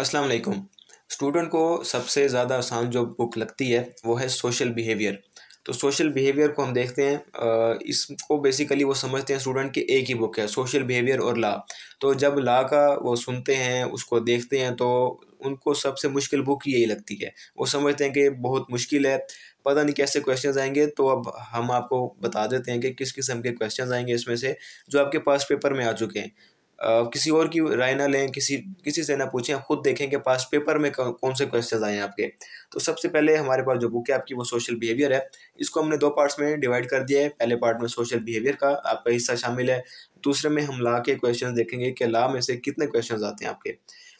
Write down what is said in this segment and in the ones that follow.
अस्सलाम वालेकुम स्टूडेंट को सबसे ज़्यादा आसान जो बुक लगती है वो है सोशल बिहेवियर तो सोशल बिहेवियर को हम देखते हैं इसको बेसिकली वो समझते हैं स्टूडेंट की एक ही बुक है सोशल बिहेवियर और ला तो जब ला का वो सुनते हैं उसको देखते हैं तो उनको सबसे मुश्किल बुक यही लगती है वो समझते हैं कि बहुत मुश्किल है पता नहीं कैसे क्वेश्चंस आएंगे तो अब हम आपको बता देते हैं कि किस किस्म के क्वेश्चंस आएंगे इसमें से जो आपके पास पेपर में आ चुके हैं किसी और की राय ना लें किसी किसी से ना पूछें खुद देखें कि पास पेपर में कौन से क्वेश्चन आए हैं आपके तो सबसे पहले हमारे पास जो बुक है आपकी वो सोशल बिहेवियर है इसको हमने दो पार्ट्स में डिवाइड कर दिया है पहले पार्ट में सोशल बिहेवियर का आपका हिस्सा शामिल है दूसरे में हम ला के क्वेश्चन देखेंगे कि ला में से कितने क्वेश्चन आते हैं आपके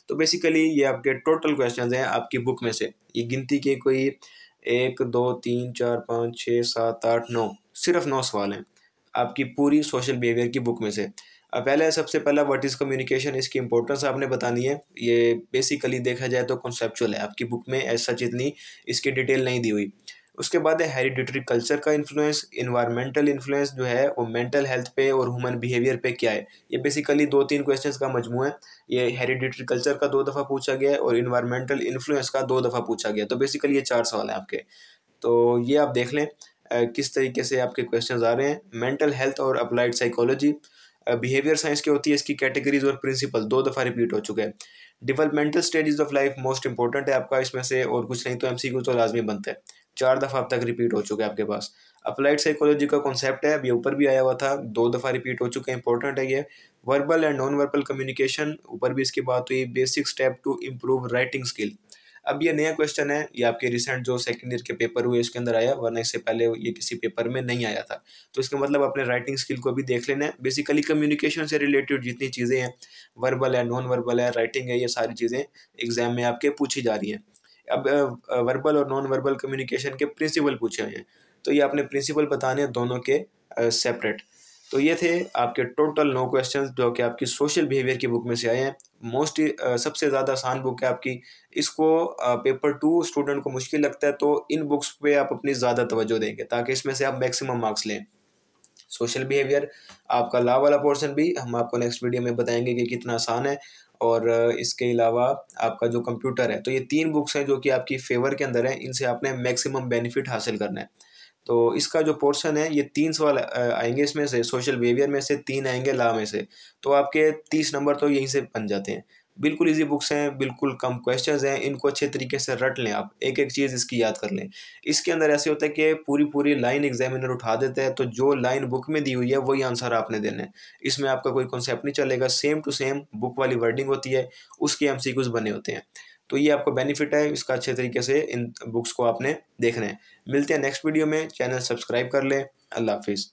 तो बेसिकली ये आपके टोटल क्वेश्चन हैं आपकी बुक में से ये गिनती के कोई एक दो तीन चार पाँच छः सात आठ नौ सिर्फ नौ सवाल हैं आपकी पूरी सोशल बिहेवियर की बुक में से पहले सबसे पहला व्हाट इज़ कम्युनिकेशन इसकी इंपॉर्टेंस आपने बतानी है ये बेसिकली देखा जाए तो कॉन्सेपचुअल है आपकी बुक में ऐसा सच इतनी इसकी डिटेल नहीं दी हुई उसके बाद है हेरिडिटरी कल्चर का इन्फ्लुएंस इन्वायरमेंटल इन्फ्लुएंस जो है वो मेंटल हेल्थ पे और ह्यूमन बिहेवियर पे क्या है ये बेसिकली दो तीन क्वेश्चंस का मजमू है ये हेरिडिटरी कल्चर का दो दफ़ा पूछा गया है और इन्वायरमेंटल इन्फ्लुएंस का दो दफ़ा पूछा गया तो बेसिकली ये चार सवाल हैं आपके तो ये आप देख लें किस तरीके से आपके क्वेश्चन आ रहे हैं मेंटल हेल्थ और अप्लाइड साइकोलॉजी बिहेवियर साइंस की होती है इसकी कैटेगरीज और प्रिंसिपल दो दफ़ा रिपीट हो चुके हैं developmental stages of life most important है आपका इसमें से और कुछ नहीं तो एम तो लाजमी बनते हैं चार दफ़ा अब तक रिपीट हो चुके हैं आपके पास अप्लाइड साइकोलॉजी का कॉन्सेप्ट है अभी ऊपर भी आया हुआ था दो दफ़ा रिपीट हो चुके हैं इंपॉर्टेंट है ये verbal and non verbal communication ऊपर भी इसकी बात हुई basic step to improve writing skill अब ये नया क्वेश्चन है ये आपके रिसेंट जो सेकेंड ईयर के पेपर हुए उसके अंदर आया वरना इससे पहले ये किसी पेपर में नहीं आया था तो इसका मतलब अपने राइटिंग स्किल को भी देख लेना है बेसिकली कम्युनिकेशन से रिलेटेड जितनी चीज़ें हैं वर्बल है नॉन वर्बल है राइटिंग है ये सारी चीज़ें एग्जाम में आपके पूछी जा रही हैं अब वर्बल और नॉन वर्बल कम्युनिकेशन के प्रिंसिपल पूछे हुए हैं तो ये आपने प्रिंसिपल बताने हैं दोनों के सेपरेट तो ये थे आपके टोटल नौ क्वेश्चंस जो कि आपकी सोशल बिहेवियर की बुक में से आए हैं मोस्ट सबसे ज़्यादा आसान बुक है आपकी इसको पेपर टू स्टूडेंट को मुश्किल लगता है तो इन बुक्स पे आप अपनी ज़्यादा तवज्जो देंगे ताकि इसमें से आप मैक्सिमम मार्क्स लें सोशल बिहेवियर आपका ला वाला पोर्सन भी हम आपको नेक्स्ट वीडियो में बताएंगे कि कितना आसान है और इसके अलावा आपका जो कंप्यूटर है तो ये तीन बुक्स हैं जो कि आपकी फेवर के अंदर हैं इनसे आपने मैक्सिमम बेनिफिट हासिल करना है तो इसका जो पोर्शन है ये तीन सवाल आएंगे इसमें से सोशल बिहेवियर में से तीन आएंगे ला में से तो आपके तीस नंबर तो यहीं से बन जाते हैं बिल्कुल इजी बुक्स हैं बिल्कुल कम क्वेश्चंस हैं इनको अच्छे तरीके से रट लें आप एक एक चीज़ इसकी याद कर लें इसके अंदर ऐसे होता है कि पूरी पूरी लाइन एग्जामिनर उठा देते हैं तो जो लाइन बुक में दी हुई है वही आंसर आपने देना है इसमें आपका कोई कॉन्सेप्ट नहीं चलेगा सेम टू सेम बुक वाली वर्डिंग होती है उसके एम बने होते हैं तो ये आपको बेनिफिट है इसका अच्छे तरीके से इन बुक्स को आपने देखना है मिलते हैं नेक्स्ट वीडियो में चैनल सब्सक्राइब कर लें अल्लाह हाफिज़